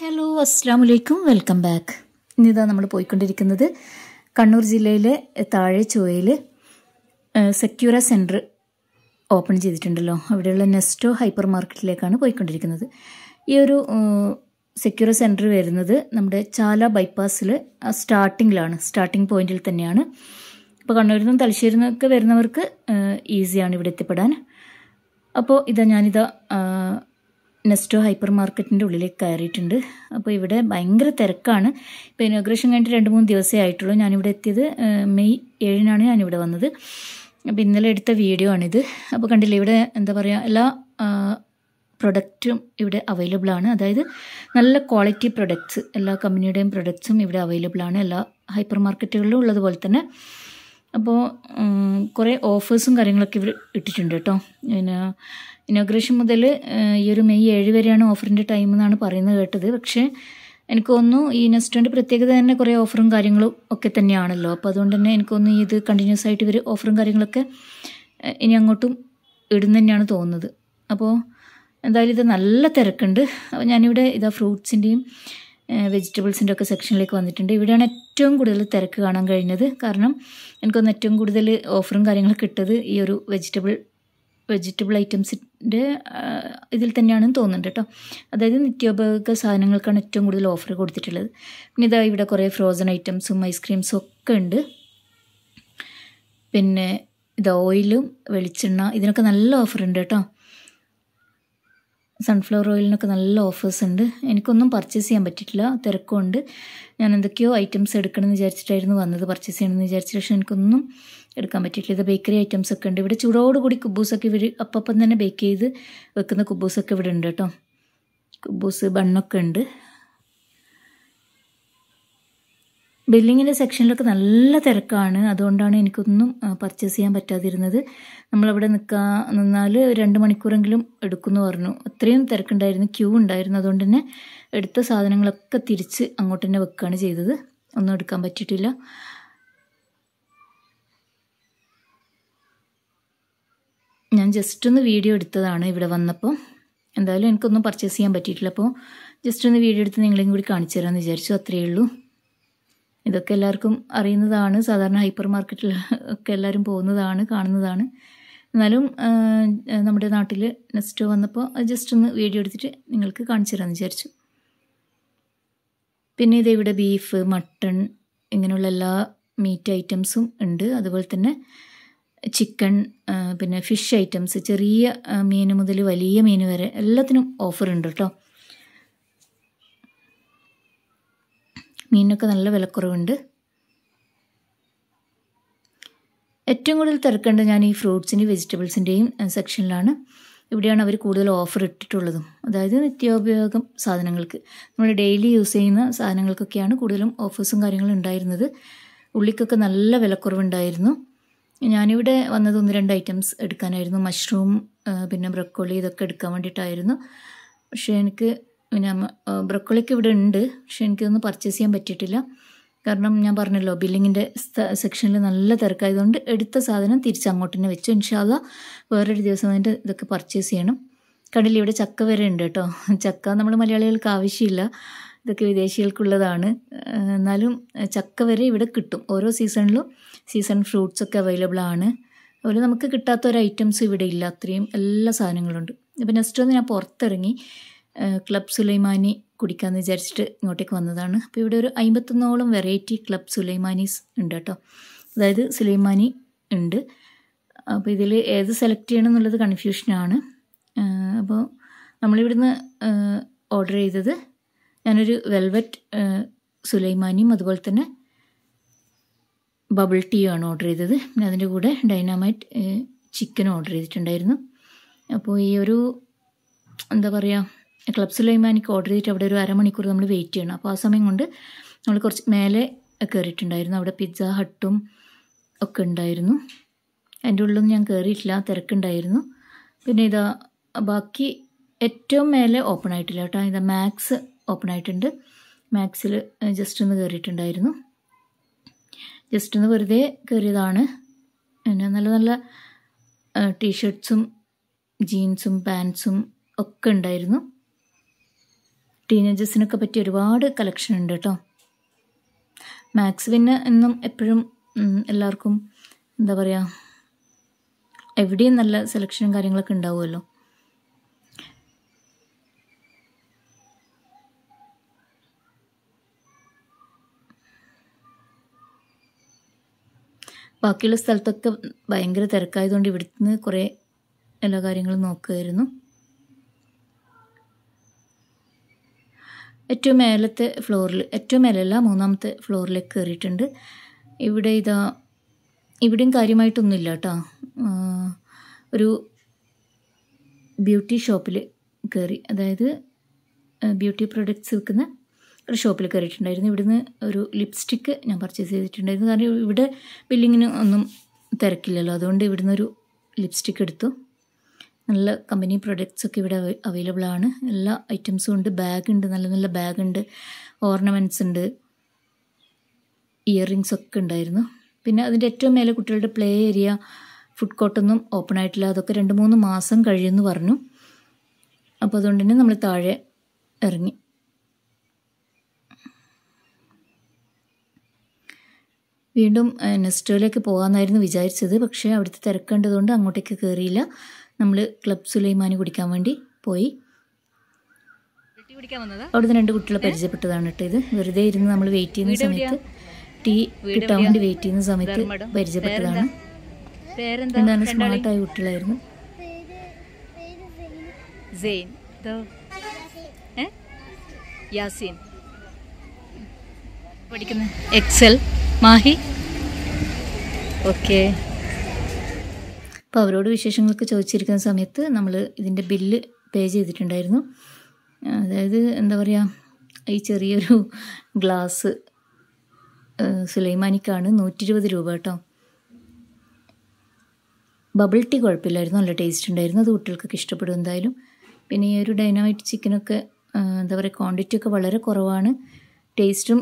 hello അസ്സാം വലൈക്കും welcome back ഇന്നിതാ നമ്മൾ പോയിക്കൊണ്ടിരിക്കുന്നത് കണ്ണൂർ ജില്ലയിലെ താഴെ ചുവയിൽ സെക്യൂര സെൻറ്റർ ഓപ്പൺ ചെയ്തിട്ടുണ്ടല്ലോ അവിടെയുള്ള നെസ്റ്റോ ഹൈപ്പർ മാർക്കറ്റിലേക്കാണ് പോയിക്കൊണ്ടിരിക്കുന്നത് ഈ ഒരു സെക്യൂര സെൻറ്റർ വരുന്നത് നമ്മുടെ ചാല ബൈപ്പാസിൽ സ്റ്റാർട്ടിങ്ങിലാണ് സ്റ്റാർട്ടിംഗ് പോയിന്റിൽ തന്നെയാണ് അപ്പോൾ കണ്ണൂരിൽ നിന്നും തലശ്ശേരി നിന്നൊക്കെ വരുന്നവർക്ക് ഈസിയാണ് ഇവിടെ എത്തിപ്പെടാൻ അപ്പോൾ ഇതാ ഞാനിതാ നെസ്റ്റോ ഹൈപ്പർ മാർക്കറ്റിൻ്റെ ഉള്ളിലേക്ക് കയറിയിട്ടുണ്ട് അപ്പോൾ ഇവിടെ ഭയങ്കര തിരക്കാണ് ഇപ്പോൾ ഇനോഗ്രേഷൻ കഴിഞ്ഞിട്ട് രണ്ട് മൂന്ന് ദിവസമേ ആയിട്ടുള്ളൂ ഞാനിവിടെ എത്തിയത് മെയ് ഏഴിനാണ് ഞാനിവിടെ വന്നത് അപ്പോൾ ഇന്നലെ എടുത്ത വീഡിയോ ആണിത് അപ്പോൾ കണ്ടില്ലേ ഇവിടെ എന്താ പറയുക എല്ലാ പ്രൊഡക്റ്റും ഇവിടെ അവൈലബിൾ ആണ് അതായത് നല്ല ക്വാളിറ്റി പ്രൊഡക്ട്സ് എല്ലാ കമ്പനിയുടെയും പ്രൊഡക്ട്സും ഇവിടെ അവൈലബിൾ ആണ് എല്ലാ ഹൈപ്പർ മാർക്കറ്റുകളിലും ഉള്ളതുപോലെ തന്നെ അപ്പോൾ കുറേ ഓഫേഴ്സും കാര്യങ്ങളൊക്കെ ഇവർ ഇട്ടിട്ടുണ്ട് കേട്ടോ പിന്നെ ഇനോഗ്രേഷൻ മുതൽ ഈ ഒരു മെയ് ഏഴ് വരെയാണ് ഓഫറിൻ്റെ ടൈം എന്നാണ് പറയുന്നത് കേട്ടത് പക്ഷേ എനിക്ക് തോന്നുന്നു ഈ നെസ്റ്റോൻ്റെ പ്രത്യേകത തന്നെ കുറേ ഓഫറും കാര്യങ്ങളും ഒക്കെ തന്നെയാണല്ലോ അപ്പോൾ അതുകൊണ്ട് തന്നെ എനിക്ക് തോന്നുന്നു ഇത് കണ്ടിന്യൂസ് ആയിട്ട് ഇവർ ഓഫറും കാര്യങ്ങളൊക്കെ ഇനി അങ്ങോട്ടും ഇടുന്ന തന്നെയാണ് തോന്നുന്നത് അപ്പോൾ എന്തായാലും ഇത് നല്ല തിരക്കുണ്ട് അപ്പോൾ ഞാനിവിടെ ഇതാ ഫ്രൂട്ട്സിൻ്റെയും വെജിറ്റബിൾസിൻ്റെ ഒക്കെ സെക്ഷനിലേക്ക് വന്നിട്ടുണ്ട് ഇവിടെയാണ് ഏറ്റവും കൂടുതൽ തിരക്ക് കാണാൻ കഴിഞ്ഞത് കാരണം എനിക്കൊന്ന് ഏറ്റവും കൂടുതൽ ഓഫറും കാര്യങ്ങളൊക്കെ ഇട്ടത് ഈ ഒരു വെജിറ്റബിൾ വെജിറ്റബിൾ ഐറ്റംസിൻ്റെ ഇതിൽ തന്നെയാണെന്ന് തോന്നുന്നുണ്ട് കേട്ടോ അതായത് നിത്യോപയോഗ സാധനങ്ങൾക്കാണ് ഏറ്റവും കൂടുതൽ ഓഫർ കൊടുത്തിട്ടുള്ളത് പിന്നെ ഇതാ ഇവിടെ കുറേ ഫ്രോസൺ ഐറ്റംസും ഐസ്ക്രീംസും ഒക്കെ ഉണ്ട് പിന്നെ ഇത് ഓയിലും വെളിച്ചെണ്ണ ഇതിനൊക്കെ നല്ല ഓഫർ ഉണ്ട് കേട്ടോ സൺഫ്ലവർ ഓയിലിനൊക്കെ നല്ല ഓഫേഴ്സ് ഉണ്ട് എനിക്കൊന്നും പർച്ചേസ് ചെയ്യാൻ പറ്റിയിട്ടില്ല തിരക്കുണ്ട് ഞാൻ എന്തൊക്കെയോ ഐറ്റംസ് എടുക്കണമെന്ന് വിചാരിച്ചിട്ടായിരുന്നു വന്നത് പർച്ചേസ് ചെയ്യണമെന്ന് വിചാരിച്ചിട്ട് പക്ഷേ എനിക്കൊന്നും എടുക്കാൻ പറ്റിയിട്ടില്ല ഇത് ബേക്കറി ഐറ്റംസ് ഒക്കെ ഉണ്ട് ഇവിടെ ചൂടോടുകൂടി കുബൂസൊക്കെ ഇവർ അപ്പം തന്നെ ബേക്ക് ചെയ്ത് വെക്കുന്ന കുബൂസൊക്കെ ഇവിടെ ഉണ്ട് കേട്ടോ കുബൂസ് ബണ്ണൊക്കെ ഉണ്ട് ബില്ലിങ്ങിൻ്റെ സെക്ഷനിലൊക്കെ നല്ല തിരക്കാണ് അതുകൊണ്ടാണ് എനിക്കൊന്നും പർച്ചേസ് ചെയ്യാൻ പറ്റാതിരുന്നത് നമ്മളവിടെ നിൽക്കാൻ നിന്നാൽ രണ്ട് മണിക്കൂറെങ്കിലും എടുക്കുമെന്ന് പറഞ്ഞു അത്രയും തിരക്കുണ്ടായിരുന്നു ക്യൂ ഉണ്ടായിരുന്നു അതുകൊണ്ട് തന്നെ എടുത്ത സാധനങ്ങളൊക്കെ തിരിച്ച് അങ്ങോട്ട് തന്നെ വെക്കുകയാണ് ചെയ്തത് ഒന്നും എടുക്കാൻ പറ്റിയിട്ടില്ല ഞാൻ ജസ്റ്റ് ഒന്ന് വീഡിയോ എടുത്തതാണ് ഇവിടെ വന്നപ്പോൾ എന്തായാലും എനിക്കൊന്നും പർച്ചേസ് ചെയ്യാൻ പറ്റിയിട്ടില്ല അപ്പോൾ ജസ്റ്റ് ഒന്ന് വീഡിയോ എടുത്ത് നിങ്ങളെയും കൂടി കാണിച്ചു തരാമെന്ന് വിചാരിച്ചു അത്രയേ ഉള്ളൂ ഇതൊക്കെ എല്ലാവർക്കും അറിയുന്നതാണ് സാധാരണ ഹൈപ്പർ മാർക്കറ്റിൽ ഒക്കെ എല്ലാവരും പോകുന്നതാണ് കാണുന്നതാണ് എന്നാലും നമ്മുടെ നാട്ടിൽ നെക്സ്റ്റ് വന്നപ്പോൾ ജസ്റ്റ് ഒന്ന് വീഡിയോ എടുത്തിട്ട് നിങ്ങൾക്ക് കാണിച്ചു തരാമെന്ന് വിചാരിച്ചു പിന്നെ ഇത് ഇവിടെ ബീഫ് മട്ടൺ ഇങ്ങനെയുള്ള എല്ലാ മീറ്റ് ഐറ്റംസും ഉണ്ട് അതുപോലെ തന്നെ ചിക്കൻ പിന്നെ ഫിഷ് ഐറ്റംസ് ചെറിയ മീൻ മുതൽ വലിയ മീൻ വരെ എല്ലാത്തിനും ഓഫർ ഉണ്ട് കേട്ടോ മീനൊക്കെ നല്ല വിലക്കുറവുണ്ട് ഏറ്റവും കൂടുതൽ തിരക്കേണ്ടത് ഞാൻ ഈ ഫ്രൂട്ട്സിൻ്റെയും വെജിറ്റബിൾസിൻ്റെയും സെക്ഷനിലാണ് ഇവിടെയാണ് അവർ കൂടുതൽ ഓഫർ ഇട്ടിട്ടുള്ളതും അതായത് നിത്യോപയോഗം സാധനങ്ങൾക്ക് നമ്മൾ ഡെയിലി യൂസ് ചെയ്യുന്ന സാധനങ്ങൾക്കൊക്കെയാണ് കൂടുതലും ഓഫേഴ്സും കാര്യങ്ങളും ഉണ്ടായിരുന്നത് ഉള്ളിക്കൊക്കെ നല്ല വിലക്കുറവുണ്ടായിരുന്നു ഞാനിവിടെ വന്നത് ഒന്ന് രണ്ട് ഐറ്റംസ് എടുക്കാനായിരുന്നു മഷ്റൂം പിന്നെ ബ്രക്കോളി ഇതൊക്കെ എടുക്കാൻ വേണ്ടിയിട്ടായിരുന്നു പക്ഷേ എനിക്ക് ബ്രൊക്കോളിക്ക് ഇവിടെ ഉണ്ട് പക്ഷെ എനിക്കൊന്നും പർച്ചേസ് ചെയ്യാൻ പറ്റിയിട്ടില്ല കാരണം ഞാൻ പറഞ്ഞല്ലോ ബില്ലിങ്ങിൻ്റെ സെക്ഷനിൽ നല്ല തിരക്കായതുകൊണ്ട് എടുത്ത സാധനം തിരിച്ചങ്ങോട്ട് തന്നെ വെച്ചു ഇൻഷാല്ല വേറൊരു ദിവസം അതിൻ്റെ ഇതൊക്കെ പർച്ചേസ് ചെയ്യണം കടയിൽ ഇവിടെ ചക്ക വരെ ഉണ്ട് കേട്ടോ ചക്ക നമ്മൾ മലയാളികൾക്ക് ആവശ്യമില്ല ഇതൊക്കെ വിദേശികൾക്കുള്ളതാണ് എന്നാലും ചക്ക വരെ ഇവിടെ കിട്ടും ഓരോ സീസണിലും സീസൺ ഫ്രൂട്ട്സ് ഒക്കെ അവൈലബിൾ ആണ് അതുപോലെ നമുക്ക് കിട്ടാത്ത ഒരു ഐറ്റംസ് ഇവിടെ ഇല്ല അത്രയും എല്ലാ സാധനങ്ങളുണ്ട് അപ്പോൾ നെക്സ്റ്റ് ഒന്ന് ഞാൻ പുറത്തിറങ്ങി ക്ലബ് സുലൈമാനി കുടിക്കാമെന്ന് വിചാരിച്ചിട്ട് ഇങ്ങോട്ടേക്ക് വന്നതാണ് അപ്പോൾ ഇവിടെ ഒരു അമ്പത്തൊന്നോളം വെറൈറ്റി ക്ലബ് സുലൈമാനീസ് ഉണ്ട് കേട്ടോ അതായത് സുലൈമാനി ഉണ്ട് അപ്പോൾ ഇതിൽ ഏത് സെലക്ട് ചെയ്യണം എന്നുള്ളത് കൺഫ്യൂഷനാണ് അപ്പോൾ നമ്മളിവിടുന്ന് ഓർഡർ ചെയ്തത് ഞാനൊരു വെൽവെറ്റ് സുലൈമാനിയും അതുപോലെ തന്നെ ബബിൾ ടീയുമാണ് ആണ് ഓർഡർ ചെയ്തത് പിന്നെ അതിൻ്റെ കൂടെ ഡൈനാമൈറ്റ് ചിക്കനും ഓർഡർ ചെയ്തിട്ടുണ്ടായിരുന്നു അപ്പോൾ ഈ ഒരു എന്താ പറയുക ക്ലബ് സുലൈമാനിക്ക് ഓർഡർ ചെയ്തിട്ട് അവിടെ ഒരു അരമണിക്കൂർ നമ്മൾ വെയിറ്റ് ചെയ്യണം അപ്പോൾ ആ സമയം കൊണ്ട് നമ്മൾ കുറച്ച് മേലെ കയറിയിട്ടുണ്ടായിരുന്നു അവിടെ പിസ്സ ഹട്ടും ഒക്കെ ഉണ്ടായിരുന്നു അതിൻ്റെ ഉള്ളിലൊന്നും ഞാൻ കയറിയിട്ടില്ല തിരക്കുണ്ടായിരുന്നു പിന്നെ ഇതാ ബാക്കി ഏറ്റവും മേലെ ഓപ്പൺ ആയിട്ടില്ല കേട്ടോ ഇതാ മാക്സ് ഓപ്പൺ ആയിട്ടുണ്ട് മാക്സിൽ ജസ്റ്റ് ഒന്ന് കയറിയിട്ടുണ്ടായിരുന്നു ജസ്റ്റ് ഒന്ന് വെറുതെ കയറിയതാണ് പിന്നെ നല്ല നല്ല ടീഷർട്ട്സും ജീൻസും പാൻസും ഒക്കെ ഉണ്ടായിരുന്നു ടീനേജേഴ്സിനൊക്കെ പറ്റി ഒരുപാട് കളക്ഷൻ ഉണ്ട് കേട്ടോ മാക്സ്വിന് എന്നും എപ്പോഴും എല്ലാവർക്കും എന്താ പറയുക എവിടെയും നല്ല സെലക്ഷനും കാര്യങ്ങളൊക്കെ ഉണ്ടാവുമല്ലോ ബാക്കിയുള്ള സ്ഥലത്തൊക്കെ ഭയങ്കര തിരക്കായതുകൊണ്ട് ഇവിടുന്ന് കുറേ എല്ലാ കാര്യങ്ങളും നോക്കുമായിരുന്നു ഏറ്റവും മേലത്തെ ഫ്ലോറിൽ ഏറ്റവും മേലല്ല മൂന്നാമത്തെ ഫ്ലോറിലേക്ക് കയറിയിട്ടുണ്ട് ഇവിടെ ഇതാ ഇവിടെയും കാര്യമായിട്ടൊന്നുമില്ല കേട്ടോ ഒരു ബ്യൂട്ടി ഷോപ്പിൽ കയറി അതായത് ബ്യൂട്ടി പ്രൊഡക്ട്സ് വിൽക്കുന്ന ഒരു ഷോപ്പിൽ കയറിയിട്ടുണ്ടായിരുന്നു ഇവിടുന്ന് ഒരു ലിപ്സ്റ്റിക്ക് ഞാൻ പർച്ചേസ് ചെയ്തിട്ടുണ്ടായിരുന്നു കാരണം ഇവിടെ ബില്ലിങ്ങിന് ഒന്നും തിരക്കില്ലല്ലോ അതുകൊണ്ട് ഇവിടുന്ന് ഒരു ലിപ്സ്റ്റിക്ക് എടുത്തു നല്ല കമ്പനി പ്രൊഡക്ട്സ് ഒക്കെ ഇവിടെ അവൈലബിൾ ആണ് എല്ലാ ഐറ്റംസും ഉണ്ട് ബാഗ് ഉണ്ട് നല്ല നല്ല ബാഗ് ഉണ്ട് ഓർണമെൻറ്റ്സ് ഉണ്ട് ഇയറിങ്സ് ഒക്കെ ഉണ്ടായിരുന്നു പിന്നെ അതിൻ്റെ ഏറ്റവും മേലെ കുട്ടികളുടെ പ്ലേ ഏരിയ ഫുഡ് കോർട്ടൊന്നും ഓപ്പൺ ആയിട്ടില്ല അതൊക്കെ രണ്ട് മൂന്ന് മാസം കഴിയുമെന്ന് പറഞ്ഞു അപ്പോൾ അതുകൊണ്ട് തന്നെ നമ്മൾ താഴെ ഇറങ്ങി വീണ്ടും നെസ്റ്റോയിലേക്ക് പോകാമെന്നായിരുന്നു വിചാരിച്ചത് പക്ഷേ അവിടുത്തെ തിരക്കേണ്ടതുകൊണ്ട് അങ്ങോട്ടേക്ക് കയറിയില്ല നമ്മൾ ക്ലബ് സുലൈമാനി കുടിക്കാൻ വേണ്ടി പോയി അവിടുന്ന് രണ്ട് കുട്ടികളെ പരിചയപ്പെട്ടതാണ് കേട്ടോ ഇത് വെറുതെ ഇരുന്ന് നമ്മൾ വെയിറ്റ് ചെയ്യുന്ന സമയത്ത് ടീ കിട്ടാൻ വേണ്ടി വെയിറ്റ് ചെയ്യുന്ന സമയത്ത് പരിചയപ്പെട്ടതാണ് എന്താണ് സ്മാർട്ടായ കുട്ടികളായിരുന്നു പഠിക്കുന്ന എക്സൽ മാഹി ഓക്കേ അപ്പോൾ അവരോട് വിശേഷങ്ങളൊക്കെ ചോദിച്ചിരിക്കുന്ന സമയത്ത് നമ്മൾ ഇതിൻ്റെ ബില്ല് പേ ചെയ്തിട്ടുണ്ടായിരുന്നു അതായത് എന്താ പറയുക ഈ ചെറിയൊരു ഗ്ലാസ് സുലൈമാനിക്കാണ് നൂറ്റി ഇരുപത് രൂപ കേട്ടോ ബബിൾ ടീ കുഴപ്പമില്ലായിരുന്നു നല്ല ടേസ്റ്റ് ഉണ്ടായിരുന്നു അത് കുട്ടികൾക്കൊക്കെ ഇഷ്ടപ്പെടും എന്തായാലും പിന്നെ ഈ ഒരു ഡൈനാമൈറ്റ് ചിക്കനൊക്കെ എന്താ പറയുക ക്വാണ്ടിറ്റി ഒക്കെ വളരെ കുറവാണ് ടേസ്റ്റും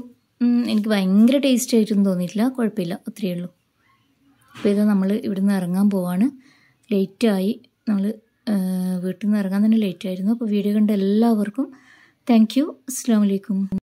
എനിക്ക് ഭയങ്കര ടേസ്റ്റ് ആയിട്ടൊന്നും തോന്നിയിട്ടില്ല കുഴപ്പമില്ല അത്രയേ ഉള്ളൂ അപ്പോൾ ഇത് നമ്മൾ നിന്ന് ഇറങ്ങാൻ പോവാണ് ലേറ്റായി നമ്മൾ വീട്ടിൽ നിന്ന് ഇറങ്ങാൻ തന്നെ ലേറ്റായിരുന്നു അപ്പോൾ വീഡിയോ കണ്ട എല്ലാവർക്കും താങ്ക് യു അസ്സാം വലൈക്കും